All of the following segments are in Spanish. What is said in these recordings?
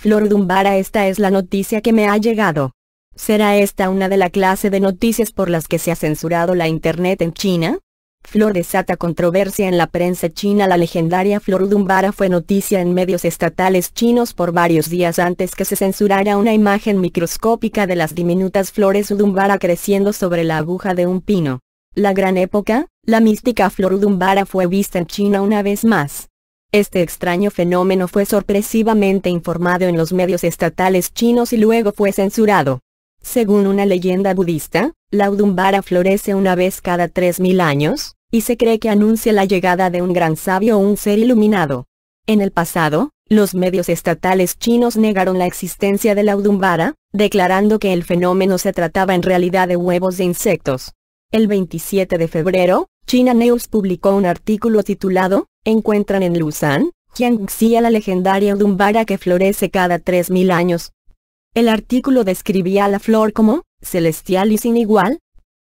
Flor Dumbara esta es la noticia que me ha llegado. ¿Será esta una de la clase de noticias por las que se ha censurado la Internet en China? Flor desata controversia en la prensa china La legendaria Flor fue noticia en medios estatales chinos por varios días antes que se censurara una imagen microscópica de las diminutas flores Udumbara creciendo sobre la aguja de un pino. La gran época, la mística Flor fue vista en China una vez más. Este extraño fenómeno fue sorpresivamente informado en los medios estatales chinos y luego fue censurado. Según una leyenda budista, la Udumbara florece una vez cada 3.000 años, y se cree que anuncia la llegada de un gran sabio o un ser iluminado. En el pasado, los medios estatales chinos negaron la existencia de la Udumbara, declarando que el fenómeno se trataba en realidad de huevos de insectos. El 27 de febrero, China News publicó un artículo titulado, Encuentran en Luzán, Jiangxi a la legendaria Dumbara que florece cada 3.000 años. El artículo describía a la flor como, celestial y sin igual.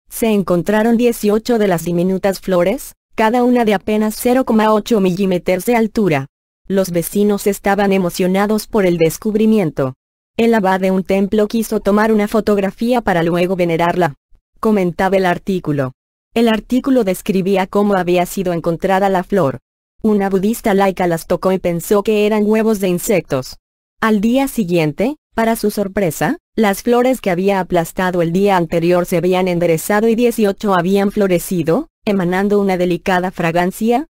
Se encontraron 18 de las diminutas flores, cada una de apenas 0,8 milímetros de altura. Los vecinos estaban emocionados por el descubrimiento. El abad de un templo quiso tomar una fotografía para luego venerarla. Comentaba el artículo. El artículo describía cómo había sido encontrada la flor. Una budista laica las tocó y pensó que eran huevos de insectos. Al día siguiente, para su sorpresa, las flores que había aplastado el día anterior se habían enderezado y 18 habían florecido, emanando una delicada fragancia.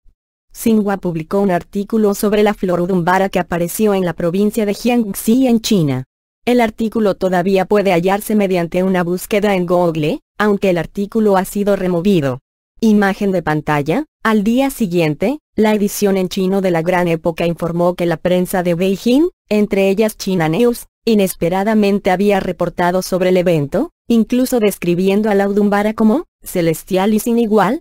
Xinhua publicó un artículo sobre la flor udumbara que apareció en la provincia de Jiangxi en China. El artículo todavía puede hallarse mediante una búsqueda en Google, aunque el artículo ha sido removido. Imagen de pantalla. Al día siguiente, la edición en chino de la gran época informó que la prensa de Beijing, entre ellas China News, inesperadamente había reportado sobre el evento, incluso describiendo a la Udumbara como celestial y sin igual.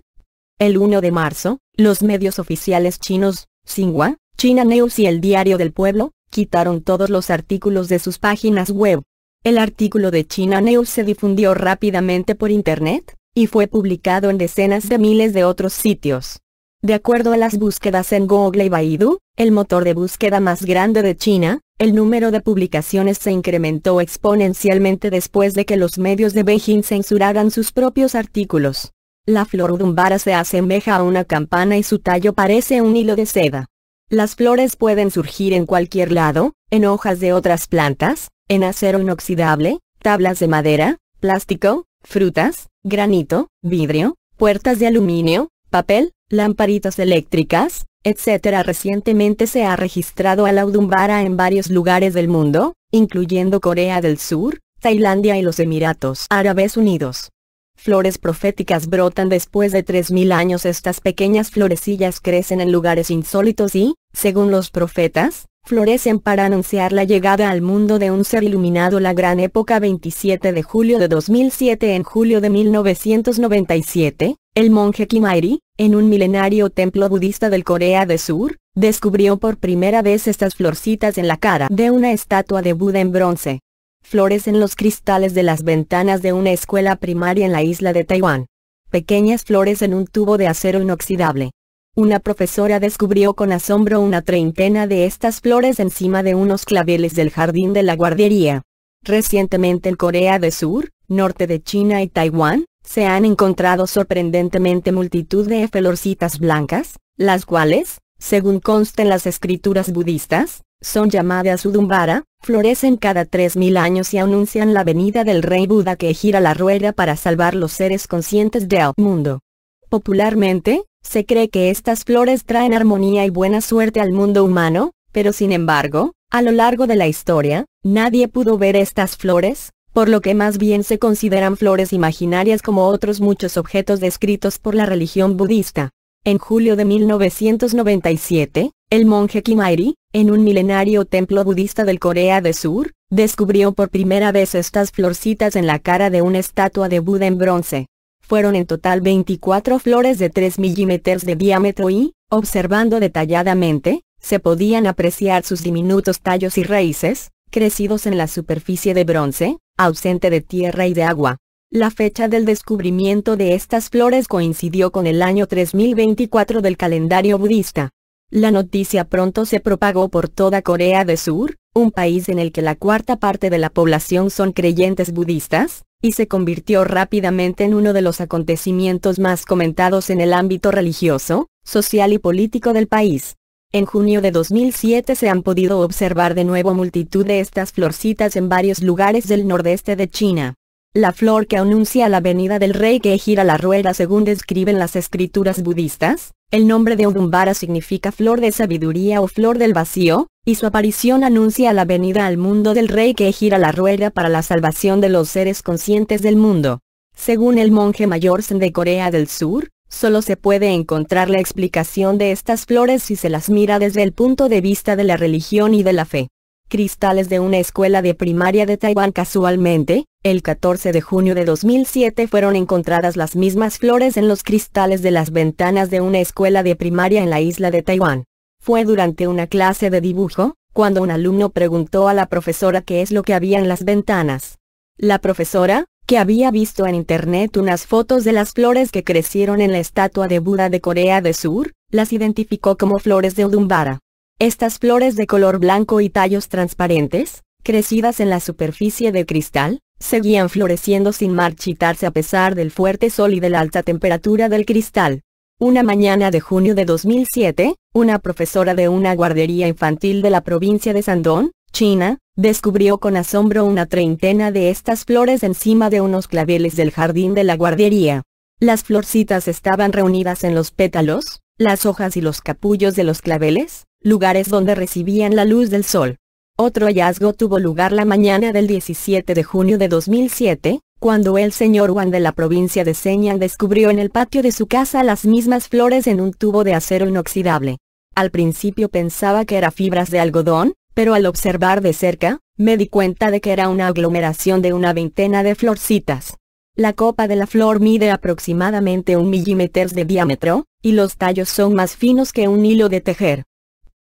El 1 de marzo, los medios oficiales chinos, Xinhua, China News y el Diario del Pueblo, quitaron todos los artículos de sus páginas web. El artículo de China News se difundió rápidamente por Internet, y fue publicado en decenas de miles de otros sitios. De acuerdo a las búsquedas en Google y Baidu, el motor de búsqueda más grande de China, el número de publicaciones se incrementó exponencialmente después de que los medios de Beijing censuraran sus propios artículos. La flor dumbara se asemeja a una campana y su tallo parece un hilo de seda. Las flores pueden surgir en cualquier lado, en hojas de otras plantas, en acero inoxidable, tablas de madera, plástico, frutas, granito, vidrio, puertas de aluminio, papel, lamparitas eléctricas, etc. Recientemente se ha registrado a la udumbara en varios lugares del mundo, incluyendo Corea del Sur, Tailandia y los Emiratos Árabes Unidos. Flores proféticas brotan después de 3.000 años. Estas pequeñas florecillas crecen en lugares insólitos y, según los profetas, florecen para anunciar la llegada al mundo de un ser iluminado la gran época 27 de julio de 2007 en julio de 1997, el monje Kimairi, en un milenario templo budista del Corea del Sur, descubrió por primera vez estas florcitas en la cara de una estatua de Buda en bronce. Flores en los cristales de las ventanas de una escuela primaria en la isla de Taiwán. Pequeñas flores en un tubo de acero inoxidable. Una profesora descubrió con asombro una treintena de estas flores encima de unos claveles del jardín de la guardería. Recientemente en Corea del Sur, norte de China y Taiwán, se han encontrado sorprendentemente multitud de florcitas blancas, las cuales, según consta en las escrituras budistas, son llamadas Udumbara, florecen cada 3.000 años y anuncian la venida del rey Buda que gira la rueda para salvar los seres conscientes del mundo. Popularmente, se cree que estas flores traen armonía y buena suerte al mundo humano, pero sin embargo, a lo largo de la historia, nadie pudo ver estas flores, por lo que más bien se consideran flores imaginarias como otros muchos objetos descritos por la religión budista. En julio de 1997, el monje Kimairi, en un milenario templo budista del Corea del Sur, descubrió por primera vez estas florcitas en la cara de una estatua de Buda en bronce. Fueron en total 24 flores de 3 milímetros de diámetro y, observando detalladamente, se podían apreciar sus diminutos tallos y raíces, crecidos en la superficie de bronce, ausente de tierra y de agua. La fecha del descubrimiento de estas flores coincidió con el año 3024 del calendario budista. La noticia pronto se propagó por toda Corea del Sur, un país en el que la cuarta parte de la población son creyentes budistas, y se convirtió rápidamente en uno de los acontecimientos más comentados en el ámbito religioso, social y político del país. En junio de 2007 se han podido observar de nuevo multitud de estas florcitas en varios lugares del nordeste de China. La flor que anuncia la venida del rey que gira la rueda según describen las escrituras budistas, el nombre de Udumbara significa flor de sabiduría o flor del vacío, y su aparición anuncia la venida al mundo del rey que gira la rueda para la salvación de los seres conscientes del mundo. Según el monje mayor de Corea del Sur, solo se puede encontrar la explicación de estas flores si se las mira desde el punto de vista de la religión y de la fe cristales de una escuela de primaria de Taiwán casualmente, el 14 de junio de 2007 fueron encontradas las mismas flores en los cristales de las ventanas de una escuela de primaria en la isla de Taiwán. Fue durante una clase de dibujo, cuando un alumno preguntó a la profesora qué es lo que había en las ventanas. La profesora, que había visto en internet unas fotos de las flores que crecieron en la estatua de Buda de Corea del Sur, las identificó como flores de Udumbara. Estas flores de color blanco y tallos transparentes, crecidas en la superficie de cristal, seguían floreciendo sin marchitarse a pesar del fuerte sol y de la alta temperatura del cristal. Una mañana de junio de 2007, una profesora de una guardería infantil de la provincia de Sandón, China, descubrió con asombro una treintena de estas flores encima de unos claveles del jardín de la guardería. Las florcitas estaban reunidas en los pétalos, las hojas y los capullos de los claveles, lugares donde recibían la luz del sol. Otro hallazgo tuvo lugar la mañana del 17 de junio de 2007, cuando el señor Juan de la provincia de Seña descubrió en el patio de su casa las mismas flores en un tubo de acero inoxidable. Al principio pensaba que era fibras de algodón, pero al observar de cerca, me di cuenta de que era una aglomeración de una veintena de florcitas. La copa de la flor mide aproximadamente un milímetro de diámetro, y los tallos son más finos que un hilo de tejer.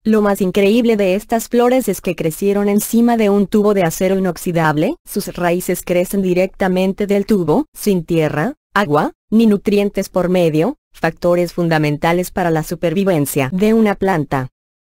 Lo más increíble de estas flores es que crecieron encima de un tubo de acero inoxidable, sus raíces crecen directamente del tubo, sin tierra, agua, ni nutrientes por medio, factores fundamentales para la supervivencia de una planta.